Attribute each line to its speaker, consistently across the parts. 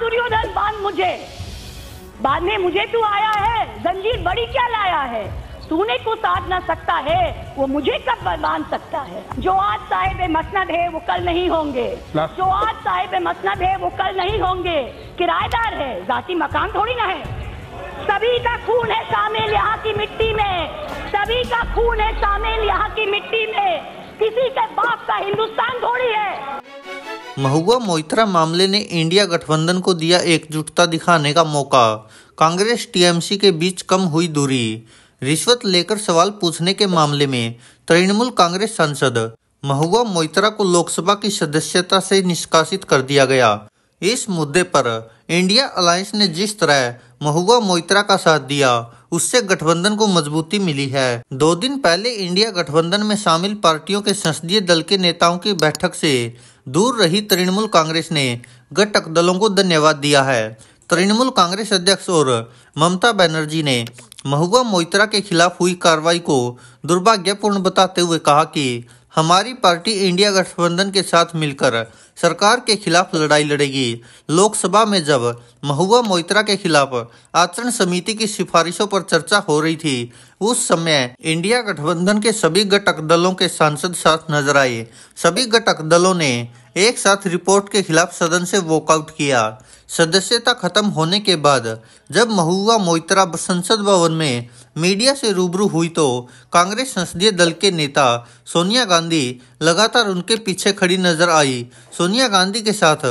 Speaker 1: दुर्योधन बांध मुझे बांधने मुझे तू आया है जंजीर बड़ी क्या लाया है तूने को साध ना सकता है वो मुझे कब बांध सकता है जो आज साहेब मसनद है वो कल नहीं होंगे जो आज साहेब मसनद है वो कल नहीं होंगे किराएदार है जाति मकान थोड़ी ना है सभी का खून है शामिल यहाँ की मिट्टी में सभी का खून है शामिल यहाँ की मिट्टी में किसी के बाप का हिंदुस्तान थोड़ी है
Speaker 2: महुआ मोइत्रा मामले ने इंडिया गठबंधन को दिया एकजुटता दिखाने का मौका कांग्रेस टीएमसी के बीच कम हुई दूरी रिश्वत लेकर सवाल पूछने के मामले में तृणमूल कांग्रेस सांसद महुआ मोइत्रा को लोकसभा की सदस्यता से निष्कासित कर दिया गया इस मुद्दे पर इंडिया अलायंस ने जिस तरह महुआ मोइत्रा का साथ दिया उससे गठबंधन को मजबूती मिली है दो दिन पहले इंडिया गठबंधन में शामिल पार्टियों के संसदीय दल के नेताओं की बैठक से दूर रही तृणमूल कांग्रेस ने घटक दलों को धन्यवाद दिया है तृणमूल कांग्रेस अध्यक्ष और ममता बनर्जी ने महुआ मोइत्रा के खिलाफ हुई कार्रवाई को दुर्भाग्यपूर्ण बताते हुए कहा कि हमारी पार्टी इंडिया गठबंधन के साथ मिलकर सरकार के खिलाफ लड़ाई लड़ेगी लोकसभा में जब महुआ मोइत्रा के खिलाफ आचरण समिति की सिफारिशों पर चर्चा हो रही थी उस समय इंडिया गठबंधन के सभी घटक दलों के सांसद साथ नजर आए सभी घटक दलों ने एक साथ रिपोर्ट के खिलाफ सदन से वॉकआउट किया सदस्यता खत्म होने के बाद जब महुआ मोइत्रा संसद भवन में मीडिया से रूबरू हुई तो कांग्रेस संसदीय दल के नेता सोनिया गांधी लगातार उनके पीछे खड़ी नजर आई सोनिया गांधी के साथ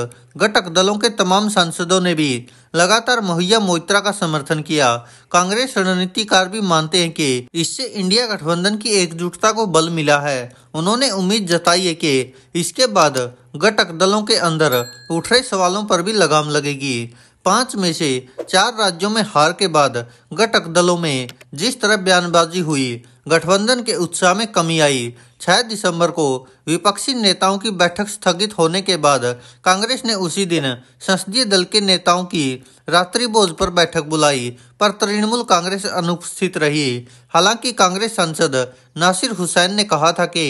Speaker 2: घटक दलों के तमाम सांसदों ने भी लगातार मुहैया मोइत्रा का समर्थन किया कांग्रेस रणनीतिकार भी मानते हैं कि इससे इंडिया गठबंधन की एकजुटता को बल मिला है उन्होंने उम्मीद जताई है कि इसके बाद घटक दलों के अंदर उठ रहे सवालों पर भी लगाम लगेगी पांच में से चार राज्यों में हार के बाद घटक दलों में जिस तरह बयानबाजी हुई गठबंधन के उत्साह में कमी आई 6 दिसंबर को विपक्षी नेताओं की बैठक स्थगित होने के बाद कांग्रेस ने उसी दिन संसदीय दल के नेताओं की रात्रि भोज पर बैठक बुलाई पर तृणमूल कांग्रेस अनुपस्थित रही हालांकि कांग्रेस सांसद नासिर हुसैन ने कहा था कि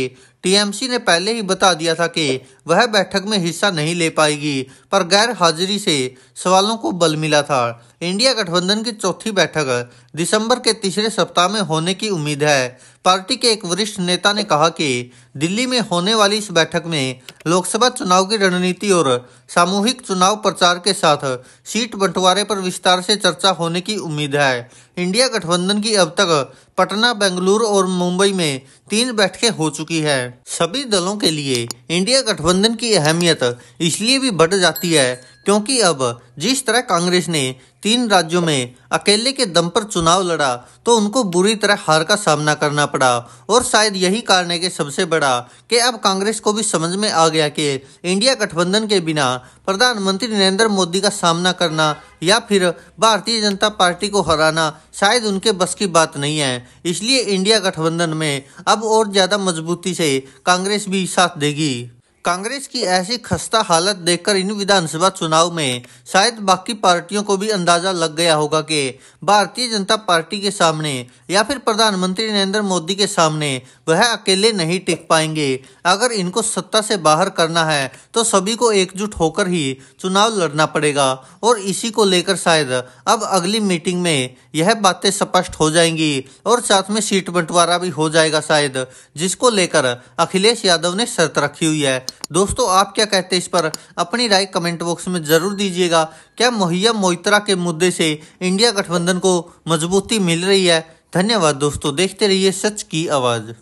Speaker 2: टीएमसी ने पहले ही बता दिया था कि वह बैठक में हिस्सा नहीं ले पाएगी पर गैर हाजिरी से सवालों को बल मिला था इंडिया गठबंधन की चौथी बैठक दिसंबर के तीसरे सप्ताह में होने की उम्मीद है पार्टी के एक वरिष्ठ नेता ने कहा कि दिल्ली में होने वाली इस बैठक में लोकसभा चुनाव की रणनीति और सामूहिक चुनाव प्रचार के साथ सीट बंटवारे पर विस्तार से चर्चा होने की उम्मीद है इंडिया गठबंधन की अब तक पटना बेंगलुरु और मुंबई में तीन बैठकें हो चुकी है सभी दलों के लिए इंडिया गठबंधन की अहमियत इसलिए भी बढ़ जाती है क्योंकि अब जिस तरह कांग्रेस ने तीन राज्यों में अकेले के दम पर चुनाव लड़ा तो उनको बुरी तरह हार का सामना करना पड़ा और शायद यही कारण है कि सबसे बड़ा कि अब कांग्रेस को भी समझ में आ गया कि इंडिया गठबंधन के बिना प्रधानमंत्री नरेंद्र मोदी का सामना करना या फिर भारतीय जनता पार्टी को हराना शायद उनके बस की बात नहीं है इसलिए इंडिया गठबंधन में अब और ज़्यादा मजबूती से कांग्रेस भी साथ देगी कांग्रेस की ऐसी खस्ता हालत देखकर इन विधानसभा चुनाव में शायद बाकी पार्टियों को भी अंदाजा लग गया होगा कि भारतीय जनता पार्टी के सामने या फिर प्रधानमंत्री नरेंद्र मोदी के सामने वह अकेले नहीं टिक पाएंगे अगर इनको सत्ता से बाहर करना है तो सभी को एकजुट होकर ही चुनाव लड़ना पड़ेगा और इसी को लेकर शायद अब अगली मीटिंग में यह बातें स्पष्ट हो जाएंगी और साथ में सीट बंटवारा भी हो जाएगा शायद जिसको लेकर अखिलेश यादव ने शर्त रखी हुई है दोस्तों आप क्या कहते हैं इस पर अपनी राय कमेंट बॉक्स में जरूर दीजिएगा क्या मुहैया मोइतरा के मुद्दे से इंडिया गठबंधन को मजबूती मिल रही है धन्यवाद दोस्तों देखते रहिए सच की आवाज़